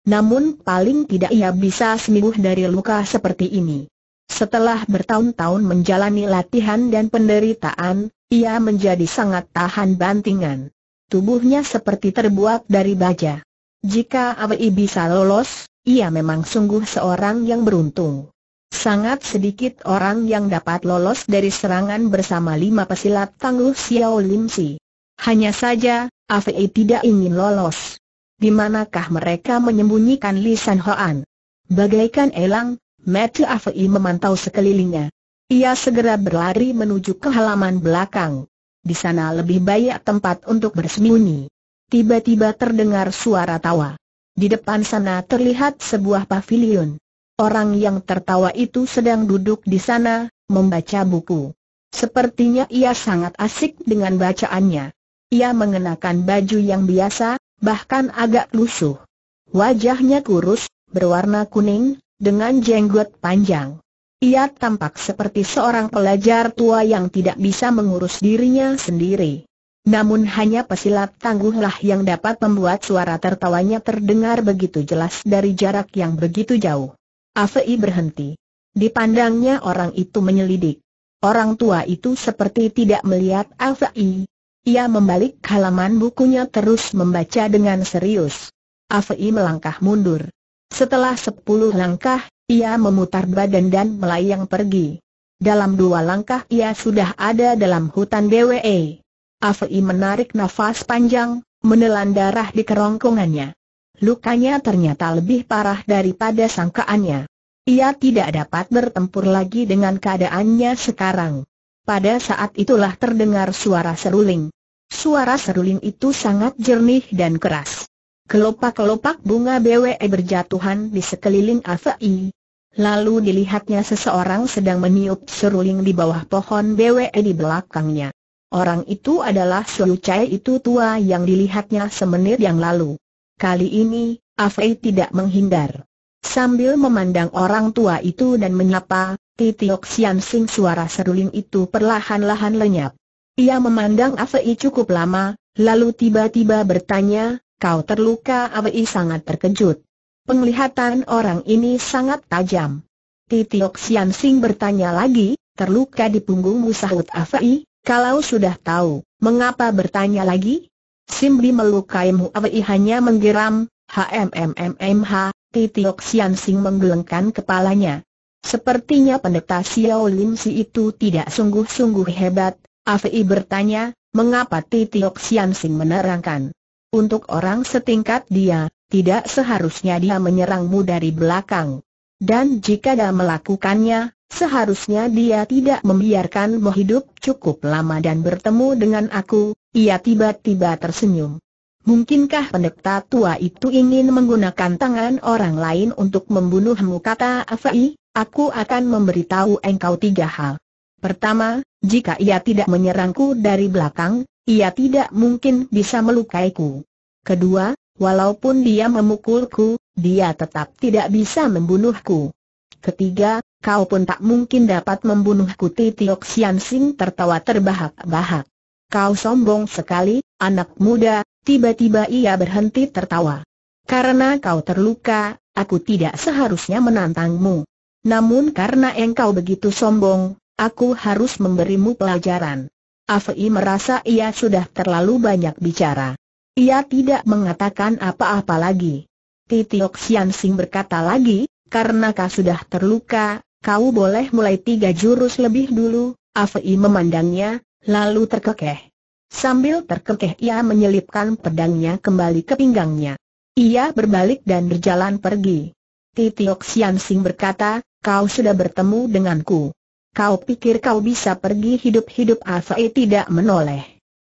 Namun paling tidak ia bisa sembuh dari luka seperti ini. Setelah bertahun-tahun menjalani latihan dan penderitaan, ia menjadi sangat tahan bantingan. Tubuhnya seperti terbuat dari baja. Jika Awi bisa lolos, ia memang sungguh seorang yang beruntung. Sangat sedikit orang yang dapat lolos dari serangan bersama lima pesilat tangguh Xiao Lim Si. Hanya saja, Afei tidak ingin lolos. Di manakah mereka menyembunyikan Lisan Hoan? Bagaikan elang, Matthew Afei memantau sekelilingnya. Ia segera berlari menuju ke halaman belakang. Di sana lebih banyak tempat untuk bersembunyi. Tiba-tiba terdengar suara tawa. Di depan sana terlihat sebuah pavilion. Orang yang tertawa itu sedang duduk di sana, membaca buku. Sepertinya ia sangat asik dengan bacaannya. Ia mengenakan baju yang biasa, bahkan agak lusuh. Wajahnya kurus, berwarna kuning, dengan jenggot panjang. Ia tampak seperti seorang pelajar tua yang tidak bisa mengurus dirinya sendiri. Namun hanya pesilat tangguhlah yang dapat membuat suara tertawanya terdengar begitu jelas dari jarak yang begitu jauh. Afei berhenti. Dipandangnya orang itu menyelidik. Orang tua itu seperti tidak melihat Afei, ia membalik halaman bukunya terus membaca dengan serius. Afei melangkah mundur. Setelah sepuluh langkah, ia memutar badan dan melayang pergi. Dalam dua langkah ia sudah ada dalam hutan DWE. Afei menarik nafas panjang, menelan darah di kerongkongannya. Lukanya ternyata lebih parah daripada sangkaannya. Ia tidak dapat bertempur lagi dengan keadaannya sekarang. Pada saat itulah terdengar suara seruling. Suara seruling itu sangat jernih dan keras. Kelopak-kelopak bunga BWE berjatuhan di sekeliling Afai. Lalu dilihatnya seseorang sedang meniup seruling di bawah pohon BWE di belakangnya. Orang itu adalah Chai itu tua yang dilihatnya semenit yang lalu. Kali ini, Afei tidak menghindar. Sambil memandang orang tua itu dan menyapa, Titiok Sian Sing suara seruling itu perlahan-lahan lenyap. Ia memandang Afei cukup lama, lalu tiba-tiba bertanya, kau terluka Afei sangat terkejut. Penglihatan orang ini sangat tajam. Titiok Sian Sing bertanya lagi, terluka di punggungmu sahut Afei, kalau sudah tahu, mengapa bertanya lagi? Simbi melukaimu Awei hanya menggeram, HMMMMH, Titiok Sian Sing menggelengkan kepalanya. Sepertinya pendeta Xiao Lim Si itu tidak sungguh-sungguh hebat, Afei bertanya, mengapa Titiok Sian Sing menerangkan. Untuk orang setingkat dia, tidak seharusnya dia menyerangmu dari belakang. Dan jika dia melakukannya, seharusnya dia tidak membiarkanmu hidup cukup lama dan bertemu dengan aku, ia tiba-tiba tersenyum. Mungkinkah pendeta tua itu ingin menggunakan tangan orang lain untuk membunuhmu kata Afai, aku akan memberitahu engkau tiga hal. Pertama, jika ia tidak menyerangku dari belakang, ia tidak mungkin bisa melukaiku. Kedua, walaupun dia memukulku, dia tetap tidak bisa membunuhku. Ketiga, kau pun tak mungkin dapat membunuhku Titiok Sian Sing tertawa terbahak-bahak. Kau sombong sekali, anak muda, Tiba-tiba ia berhenti tertawa. Karena kau terluka, aku tidak seharusnya menantangmu. Namun karena engkau begitu sombong, aku harus memberimu pelajaran. Afei merasa ia sudah terlalu banyak bicara. Ia tidak mengatakan apa-apa lagi. Titiok Sian berkata lagi, karena kau sudah terluka, kau boleh mulai tiga jurus lebih dulu. Afei memandangnya, lalu terkekeh. Sambil terkekeh ia menyelipkan pedangnya kembali ke pinggangnya. Ia berbalik dan berjalan pergi. Titiok Sian Sing berkata, kau sudah bertemu denganku. Kau pikir kau bisa pergi hidup-hidup Afai e tidak menoleh.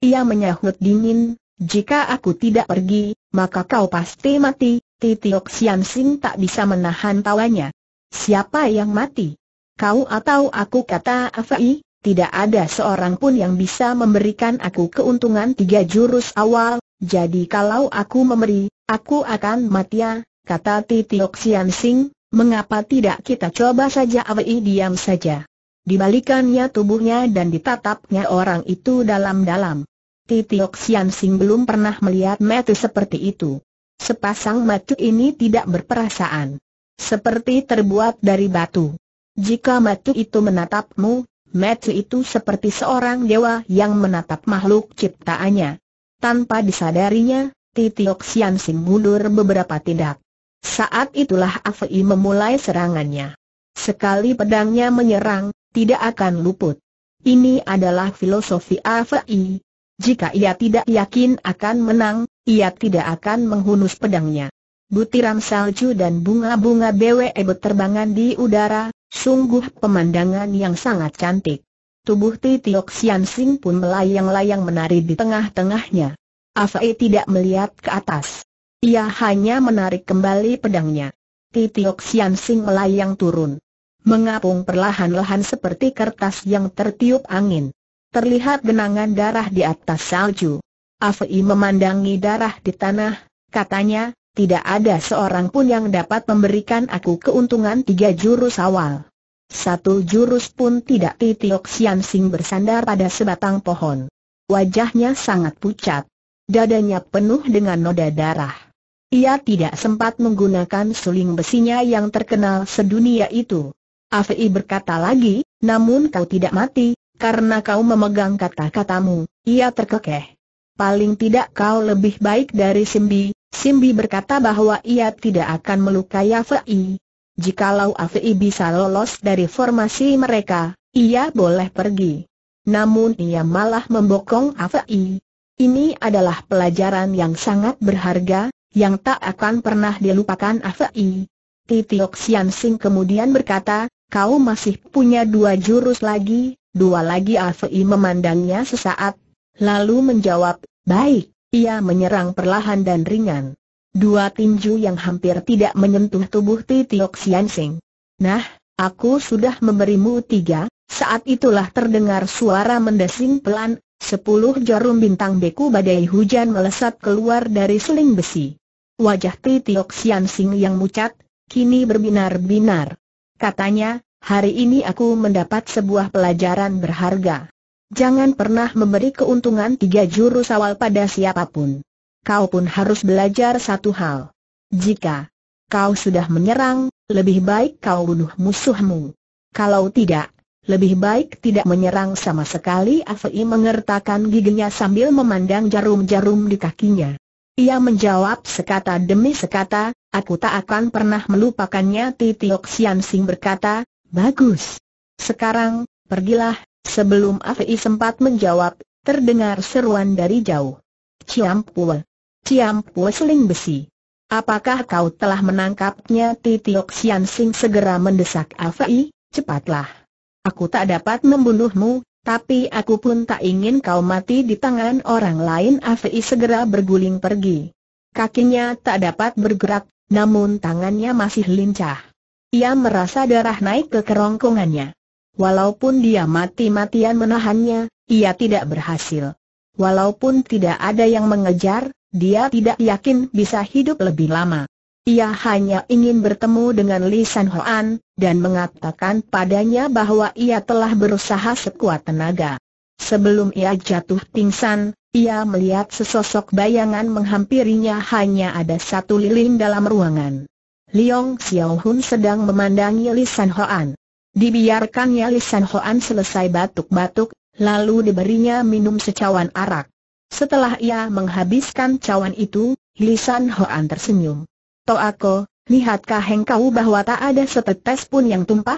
Ia menyahut dingin, jika aku tidak pergi, maka kau pasti mati, Titiok Sian Sing tak bisa menahan tawanya. Siapa yang mati? Kau atau aku kata Afai? tidak ada seorang pun yang bisa memberikan aku keuntungan tiga jurus awal, jadi kalau aku memberi, aku akan mati ya, kata Titi Singh. Sing, mengapa tidak kita coba saja Awei diam saja. Dibalikannya tubuhnya dan ditatapnya orang itu dalam-dalam. Titi Singh Sing belum pernah melihat metu seperti itu. Sepasang metu ini tidak berperasaan. Seperti terbuat dari batu. Jika metu itu menatapmu, Matthew itu seperti seorang dewa yang menatap makhluk ciptaannya. Tanpa disadarinya, Titiok Sian Sim mundur beberapa tindak. Saat itulah Afei memulai serangannya. Sekali pedangnya menyerang, tidak akan luput. Ini adalah filosofi Afei. Jika ia tidak yakin akan menang, ia tidak akan menghunus pedangnya. Butiran salju dan bunga-bunga BWE berterbangan di udara, Sungguh pemandangan yang sangat cantik. Tubuh Titiok Sian Sing pun melayang-layang menari di tengah-tengahnya. Afei tidak melihat ke atas. Ia hanya menarik kembali pedangnya. Titiok Sian Sing melayang turun. Mengapung perlahan-lahan seperti kertas yang tertiup angin. Terlihat genangan darah di atas salju. Afei memandangi darah di tanah, katanya, tidak ada seorang pun yang dapat memberikan aku keuntungan tiga jurus awal. Satu jurus pun tidak Titiok Sian Sing bersandar pada sebatang pohon. Wajahnya sangat pucat. Dadanya penuh dengan noda darah. Ia tidak sempat menggunakan suling besinya yang terkenal sedunia itu. Afei berkata lagi, namun kau tidak mati, karena kau memegang kata-katamu, ia terkekeh. Paling tidak kau lebih baik dari Simbi, Simbi berkata bahwa ia tidak akan melukai Afei. Jikalau Afei bisa lolos dari formasi mereka, ia boleh pergi. Namun ia malah membokong Afei. Ini adalah pelajaran yang sangat berharga, yang tak akan pernah dilupakan Afei. Titiok Sian Sing kemudian berkata, kau masih punya dua jurus lagi, dua lagi Afei memandangnya sesaat, lalu menjawab, baik. Ia menyerang perlahan dan ringan. Dua tinju yang hampir tidak menyentuh tubuh Ti Tiok Nah, aku sudah memberimu tiga, saat itulah terdengar suara mendesing pelan, sepuluh jarum bintang beku badai hujan melesat keluar dari seling besi. Wajah Ti Tiok yang mucat kini berbinar-binar. Katanya, hari ini aku mendapat sebuah pelajaran berharga. Jangan pernah memberi keuntungan tiga jurus awal pada siapapun. Kau pun harus belajar satu hal. Jika kau sudah menyerang, lebih baik kau bunuh musuhmu. Kalau tidak, lebih baik tidak menyerang sama sekali Afei mengertakkan giginya sambil memandang jarum-jarum di kakinya. Ia menjawab sekata demi sekata, aku tak akan pernah melupakannya Titiok Xian Sing berkata, bagus. Sekarang, pergilah Sebelum Afi sempat menjawab, terdengar seruan dari jauh. Ciampue. Ciampue seling besi. Apakah kau telah menangkapnya? Titiok Sian Sing segera mendesak Afi, cepatlah. Aku tak dapat membunuhmu, tapi aku pun tak ingin kau mati di tangan orang lain Afi segera berguling pergi. Kakinya tak dapat bergerak, namun tangannya masih lincah. Ia merasa darah naik ke kerongkongannya. Walaupun dia mati-matian menahannya, ia tidak berhasil. Walaupun tidak ada yang mengejar, dia tidak yakin bisa hidup lebih lama. Ia hanya ingin bertemu dengan Li San Hoan, dan mengatakan padanya bahwa ia telah berusaha sekuat tenaga. Sebelum ia jatuh pingsan, ia melihat sesosok bayangan menghampirinya hanya ada satu lilin dalam ruangan. Liong Xiaohun sedang memandangi Li San Hoan. Dibiarkannya Lisan San Hoan selesai batuk-batuk, lalu diberinya minum secawan arak. Setelah ia menghabiskan cawan itu, Lisan Hoan tersenyum. Toako, lihatkah engkau bahwa tak ada setetes pun yang tumpah?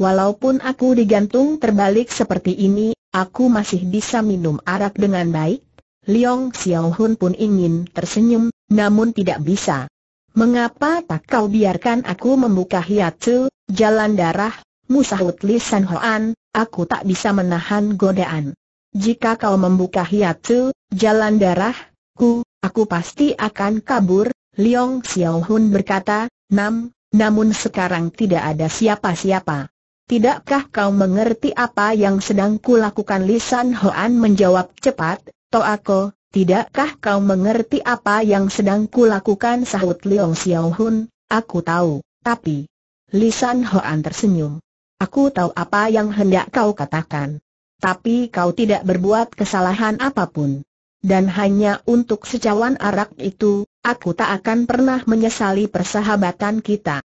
Walaupun aku digantung terbalik seperti ini, aku masih bisa minum arak dengan baik. Liong Xiao Hun pun ingin tersenyum, namun tidak bisa. Mengapa tak kau biarkan aku membuka hiatsu, jalan darah, Musahut Li San Hoan, aku tak bisa menahan godaan. Jika kau membuka hiatu, jalan darah, ku, aku pasti akan kabur, Liong Xiao Hun berkata, Nam, namun sekarang tidak ada siapa-siapa. Tidakkah kau mengerti apa yang sedang ku kulakukan Lisan Hoan menjawab cepat, Toako, tidakkah kau mengerti apa yang sedang kulakukan sahut Liong Xiao Hun, aku tahu, tapi... Lisan Hoan tersenyum. Aku tahu apa yang hendak kau katakan. Tapi kau tidak berbuat kesalahan apapun. Dan hanya untuk secawan arak itu, aku tak akan pernah menyesali persahabatan kita.